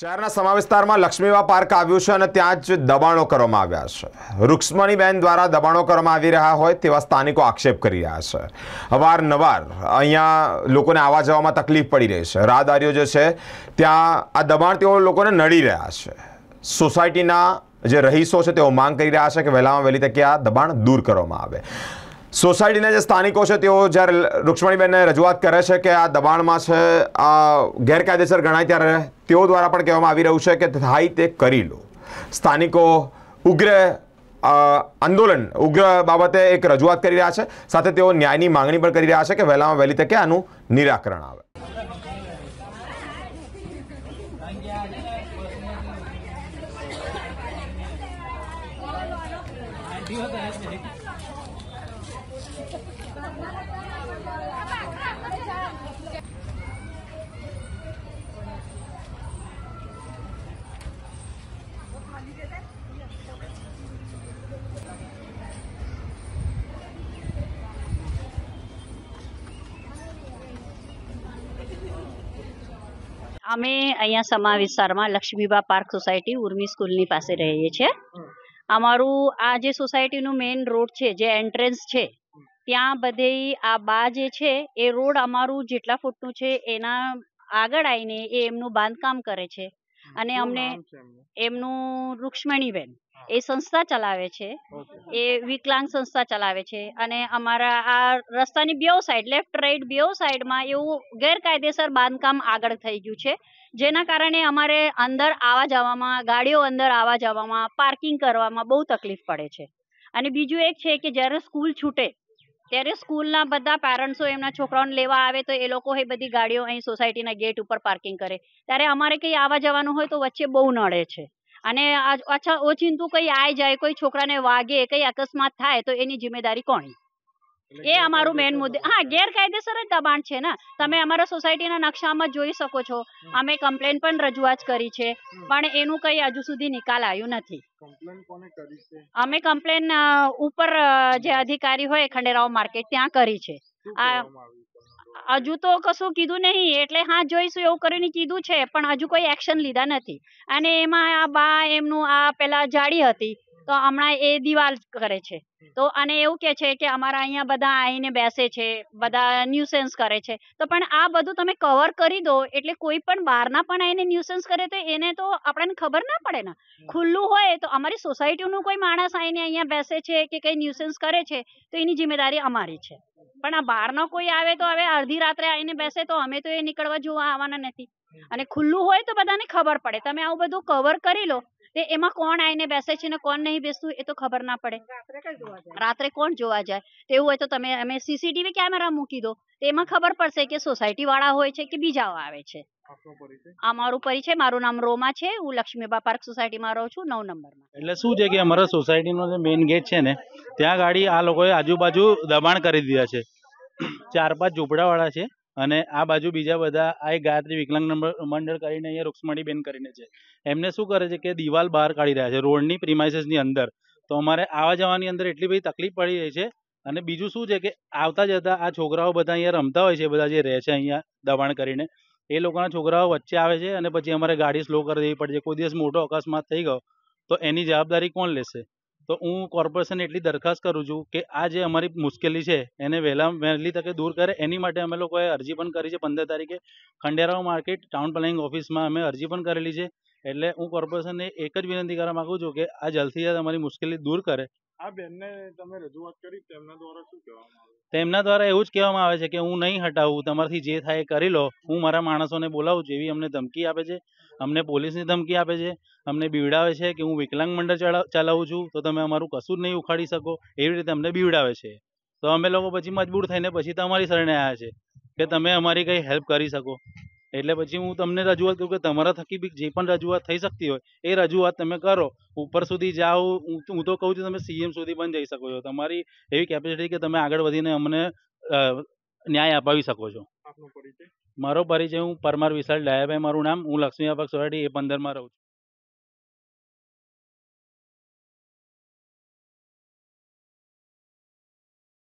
શહેરના સમા વિસ્તારમાં લક્ષ્મીબા પાર્ક આવ્યું છે અને ત્યાં જ દબાણો કરવામાં આવ્યા છે રૂક્ષ્મણીબેન દ્વારા દબાણો કરવામાં આવી રહ્યા હોય તેવા સ્થાનિકો આક્ષેપ કરી રહ્યા છે અવારનવાર અહીંયા લોકોને આવવા જવામાં તકલીફ પડી રહી છે રાહદારીઓ જે છે ત્યાં આ દબાણ તેઓ લોકોને નડી રહ્યા છે સોસાયટીના જે રહીશો છે તેઓ માંગ કરી રહ્યા છે કે વહેલામાં વહેલી તકે આ દબાણ દૂર કરવામાં આવે સોસાયટીના જે સ્થાનિકો છે તેઓ જ્યારે રૂક્ષ્મણીબેનને રજૂઆત કરે છે કે આ દબાણમાં છે આ ગેરકાયદેસર ગણાય ત્યારે તેઓ દ્વારા પણ કહેવામાં આવી રહ્યું છે કે થાય તે કરી લો સ્થાનિકો ઉગ્ર આંદોલન ઉગ્ર બાબતે એક રજૂઆત કરી રહ્યા છે સાથે તેઓ ન્યાયની માંગણી પણ કરી રહ્યા છે કે વહેલામાં વહેલી તકે આનું નિરાકરણ આવે અમે અહીંયા સમા વિસ્તારમાં લક્ષ્મીબા પાર્ક સોસાયટી ઉર્મી સ્કૂલની પાસે રહીએ છીએ અમારું આ જે સોસાયટીનું મેઇન રોડ છે જે એન્ટ્રન્સ છે ત્યાં બધે આ બા જે છે એ રોડ અમારું જેટલા ફૂટનું છે એના આગળ આવીને એ એમનું બાંધકામ કરે છે અને અમને એમનું રૂક્ષ્મણીબેન એ સંસ્થા ચલાવે છે એ વિકલાંગ સંસ્થા ચલાવે છે અને અમારા આ રસ્તાની બેઉ સાઈડ લેફ્ટ રાઈટ બેઉ સાઈડમાં એવું ગેરકાયદેસર બાંધકામ આગળ થઈ ગયું છે જેના કારણે અમારે અંદર આવવા જવામાં ગાડીઓ અંદર આવવા જવામાં પાર્કિંગ કરવામાં બહુ તકલીફ પડે છે અને બીજું એક છે કે જ્યારે સ્કૂલ છૂટે ત્યારે સ્કૂલના બધા પેરેન્ટ્સો એમના છોકરાઓને લેવા આવે તો એ લોકો એ બધી ગાડીઓ અહીં સોસાયટીના ગેટ ઉપર પાર્કિંગ કરે ત્યારે અમારે કંઈ આવવા જવાનું હોય તો વચ્ચે બહુ નડે છે અને અચ્છા ઓચિંતું કંઈ આઈ જાય કોઈ છોકરાને વાગે કંઈ અકસ્માત થાય તો એની જિમ્મેદારી કોની એ અમારું મેન મુદ્દે હા ગેરકાયદેસર જ દબાણ છે ને તમે અમારા સોસાયટીના નકશામાં જોઈ શકો છો અમે કમ્પ્લેન પણ રજૂઆત કરી છે પણ એનું કઈ હજુ સુધી નિકાલ આવ્યો નથી અમે કમ્પ્લેન ઉપર જે અધિકારી હોય ખંડેરાવ માર્કેટ ત્યાં કરી છે હજુ તો કશું કીધું નહીં એટલે હા જોઈશું એવું કરીને કીધું છે પણ હજુ કોઈ એક્શન લીધા નથી અને એમાં આ બા એમનું આ પેલા જાડી હતી તો હમણાં એ દિવાલ કરે છે તો અને એવું કે છે કે અમારા અહીંયા બધા આવીને બેસે છે બધા ન્યુસેન્સ કરે છે તો પણ આ બધું તમે કવર કરી દો એટલે કોઈ પણ બહારના પણ આવીને ન્યુસેન્સ કરે તો એને તો આપણને ખબર ના પડે ને ખુલ્લું હોય તો અમારી સોસાયટીનું કોઈ માણસ આવીને અહીંયા બેસે છે કે કઈ ન્યુસેન્સ કરે છે તો એની જિમ્મેદારી અમારી છે પણ આ બહારનો કોઈ આવે તો હવે અડધી રાત્રે આવીને બેસે તો અમે તો એ નીકળવા જોવા આવવાના નથી અને ખુલ્લું હોય તો બધાને ખબર પડે તમે આવું બધું કવર કરી લો તે એમાં કોણ આઈને બેસે છે ને કોણ નહીં બેસતું એ તો ખબર ના પડે રાત્રે કોણ જોવા જાય એવું હોય તો તમે અમે સીસીટીવી કેમેરા મૂકી દો તેમાં ખબર પડશે કે સોસાયટી વાળા હોય છે કે બીજા આવે છે આ મારું પરિચય મારું નામ રોમા છે હું લક્ષ્મીબા પાર્ક સોસાયટીમાં રહું છું નવ નંબરમાં એટલે શું છે કે અમારા સોસાયટીનો જે મેઇન ગેટ છે ને ત્યાં ગાડી આ લોકોએ આજુબાજુ દબાણ કરી દીધા છે ચાર પાંચ વાળા છે અને આ બાજુ બીજા બધા આ ગાયત્રી વિકલાંગ મંડળ કરીને અહીંયા બેન કરીને છે એમને શું કરે છે કે દિવાલ બહાર કાઢી રહ્યા છે રોડની પ્રિમાઇસીસની અંદર તો અમારે આવા જવાની અંદર એટલી બધી તકલીફ પડી રહી છે અને બીજું શું છે કે આવતા જતા આ છોકરાઓ બધા અહીંયા રમતા હોય છે બધા જે રહે છે અહીંયા દબાણ કરીને એ લોકોના છોકરાઓ વચ્ચે આવે છે અને પછી અમારે ગાડી સ્લો કરી દેવી પડે છે કોઈ દિવસ મોટો અકસ્માત થઈ ગયો તો એની જવાબદારી કોણ લેશે તો હું કોર્પોરેશન એટલી દરખાસ્ત કરું છું કે આ જે અમારી મુશ્કેલી છે એને વહેલા વહેલી તકે દૂર કરે એની માટે અમે લોકોએ અરજી પણ કરી છે પંદર તારીખે ખંડેરાવ માર્કેટ ટાઉન પ્લાનિંગ ઓફિસમાં અમે અરજી પણ કરેલી છે એટલે હું કોર્પોરેશનને એક જ વિનંતી કરવા માંગુ છું કે આ જલ્દી જલ્દ અમારી મુશ્કેલી દૂર કરે આ બેનને તમે રજૂઆત કરી તેમના દ્વારા શું કહેવામાં આવ્યું તેમના દ્વારા એવું જ કહેવામાં આવે છે કે હું નહીં હટાવું તમારથી જે થાય એ કરી લો હું મારા માણસોને બોલાવું છું એવી અમને ધમકી આપે છે અમને પોલીસની ધમકી આપે છે અમને બીવડાવે છે કે હું વિકલાંગ મંડળ ચલાવું છું તો તમે અમારું કશું જ નહીં ઉખાડી શકો એવી રીતે અમને બીવડાવે છે તો અમે લોકો પછી મજબૂર થઈને પછી તમારી શરણે આવ્યા છે કે તમે અમારી કંઈ હેલ્પ કરી શકો એટલે પછી હું તમને રજૂઆત કહું કે તમારા થકી બી જે પણ રજૂઆત થઈ શકતી હોય એ રજૂઆત તમે કરો ઉપર સુધી જાઓ હું તો કહું છું તમે સીએમ સુધી પણ જઈ શકો છો તમારી એવી કેપેસિટી કે તમે આગળ વધીને અમને ન્યાય અપાવી શકો છો મારો પરિચય હું પરમાર વિશાલ ડાયાભાઈ મારું નામ હું લક્ષ્મીભાગ અપાક એ પંદરમાં રહું છું